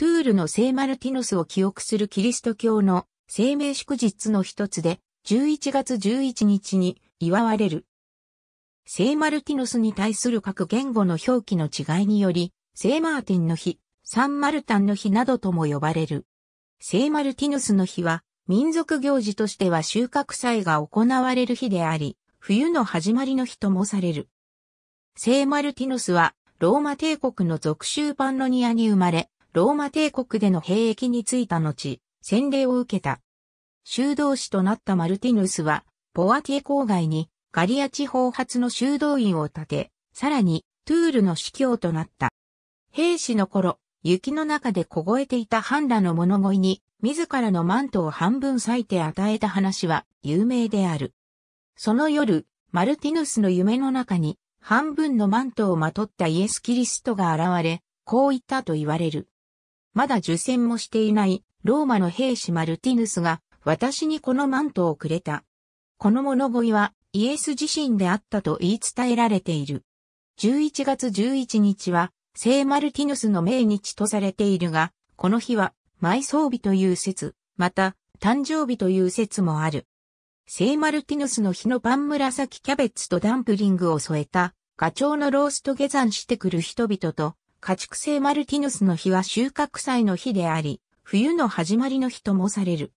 トゥールの聖マルティノスを記憶するキリスト教の生命祝日の一つで、11月11日に祝われる。聖マルティノスに対する各言語の表記の違いにより、聖マーティンの日、サンマルタンの日などとも呼ばれる。聖マルティノスの日は、民族行事としては収穫祭が行われる日であり、冬の始まりの日ともされる。聖マルティノスは、ローマ帝国の属州パンロニアに生まれ、ローマ帝国での兵役についた後、洗礼を受けた。修道士となったマルティヌスは、ポアティエ郊外にガリア地方発の修道院を建て、さらにトゥールの司教となった。兵士の頃、雪の中で凍えていた半裸の物乞いに、自らのマントを半分裂いて与えた話は有名である。その夜、マルティヌスの夢の中に、半分のマントをまとったイエス・キリストが現れ、こう言ったと言われる。まだ受戦もしていないローマの兵士マルティヌスが私にこのマントをくれた。この物乞いはイエス自身であったと言い伝えられている。11月11日は聖マルティヌスの命日とされているが、この日は埋葬日という説、また誕生日という説もある。聖マルティヌスの日のパン紫キャベツとダンプリングを添えた、ガチョウのロースト下山してくる人々と、家畜性マルティヌスの日は収穫祭の日であり、冬の始まりの日ともされる。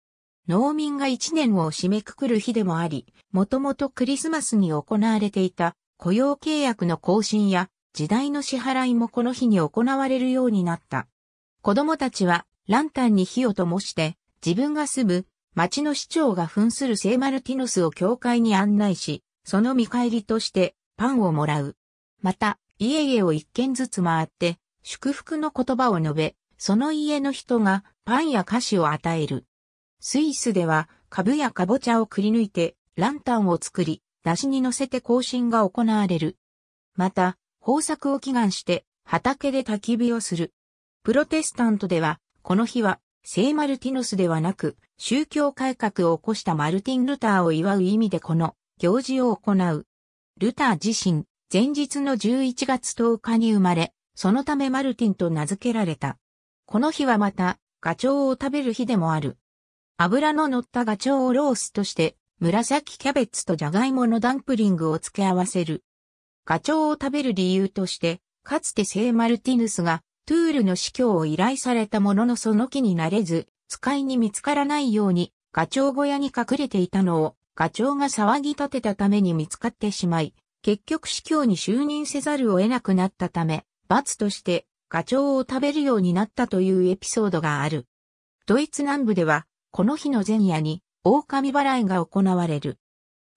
農民が一年を締めくくる日でもあり、もともとクリスマスに行われていた雇用契約の更新や時代の支払いもこの日に行われるようになった。子供たちはランタンに火を灯して自分が住む町の市長が扮する聖マルティノスを教会に案内し、その見返りとしてパンをもらう。また、家々を一軒ずつ回って、祝福の言葉を述べ、その家の人がパンや菓子を与える。スイスでは、株やかぼちゃをくり抜いて、ランタンを作り、出汁に乗せて行進が行われる。また、豊作を祈願して、畑で焚き火をする。プロテスタントでは、この日は、聖マルティノスではなく、宗教改革を起こしたマルティン・ルターを祝う意味でこの行事を行う。ルター自身、前日の11月10日に生まれ、そのためマルティンと名付けられた。この日はまた、ガチョウを食べる日でもある。油の乗ったガチョウをロースとして、紫キャベツとジャガイモのダンプリングを付け合わせる。ガチョウを食べる理由として、かつて聖マルティヌスがトゥールの司教を依頼されたもののその気になれず、使いに見つからないように、ガチョウ小屋に隠れていたのを、ガチョウが騒ぎ立てたために見つかってしまい、結局司教に就任せざるを得なくなったため、罰としてガチョウを食べるようになったというエピソードがある。ドイツ南部では、この日の前夜に狼払いが行われる。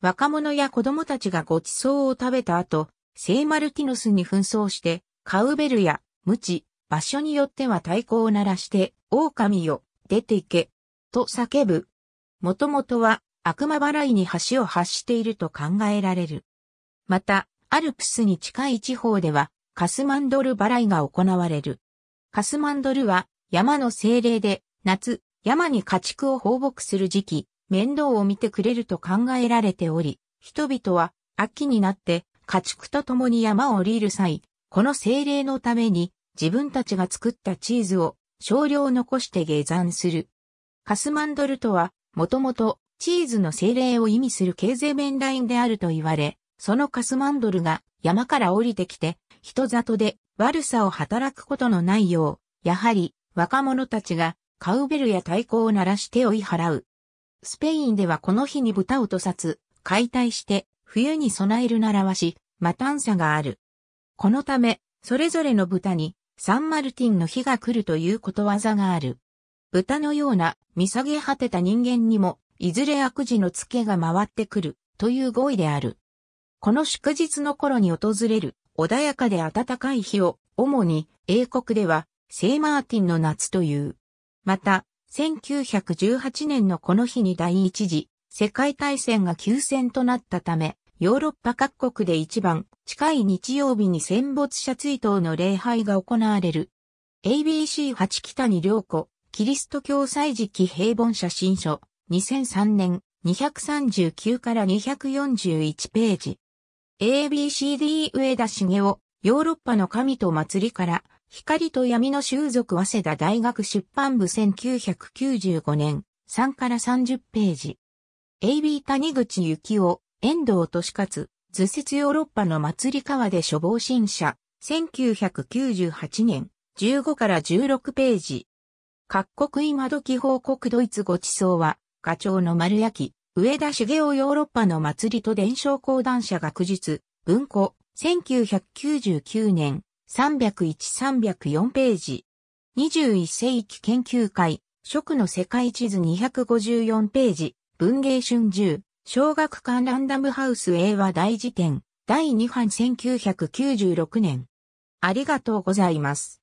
若者や子供たちがごちそうを食べた後、聖マルティノスに紛争して、カウベルや、無知、場所によっては太鼓を鳴らして、狼よ、出て行け、と叫ぶ。もともとは悪魔払いに橋を発していると考えられる。また、アルプスに近い地方では、カスマンドル払いが行われる。カスマンドルは、山の精霊で、夏、山に家畜を放牧する時期、面倒を見てくれると考えられており、人々は、秋になって、家畜と共に山を降りる際、この精霊のために、自分たちが作ったチーズを少量残して下山する。カスマンドルとは、もともとチーズの精霊を意味する経済面ラインであると言われ、そのカスマンドルが山から降りてきて、人里で悪さを働くことのないよう、やはり若者たちがカウベルや太鼓を鳴らして追い払う。スペインではこの日に豚を屠殺、解体して冬に備える習わし、マタンサがある。このため、それぞれの豚にサンマルティンの日が来るということわざがある。豚のような見下げ果てた人間にも、いずれ悪事の付けが回ってくるという語彙である。この祝日の頃に訪れる穏やかで暖かい日を、主に英国では聖マーティンの夏という。また、1918年のこの日に第一次世界大戦が休戦となったため、ヨーロッパ各国で一番近い日曜日に戦没者追悼の礼拝が行われる。ABC8 北に良子、キリスト教祭時期平凡写真書、2003年239から241ページ。ABCD 上田茂雄、ヨーロッパの神と祭りから、光と闇の習俗早稲田大学出版部1995年、3から30ページ。AB 谷口幸雄、遠藤利勝、図説ヨーロッパの祭り川で処方新社、1998年、15から16ページ。各国今時報告ドイツごちそうは、課長の丸焼き、上田茂雄ヨーロッパの祭りと伝承講談社学術、文庫、1999年、301-304ページ。21世紀研究会、食の世界地図254ページ、文芸春秋、小学館ランダムハウス英和大辞典、第2版1996年。ありがとうございます。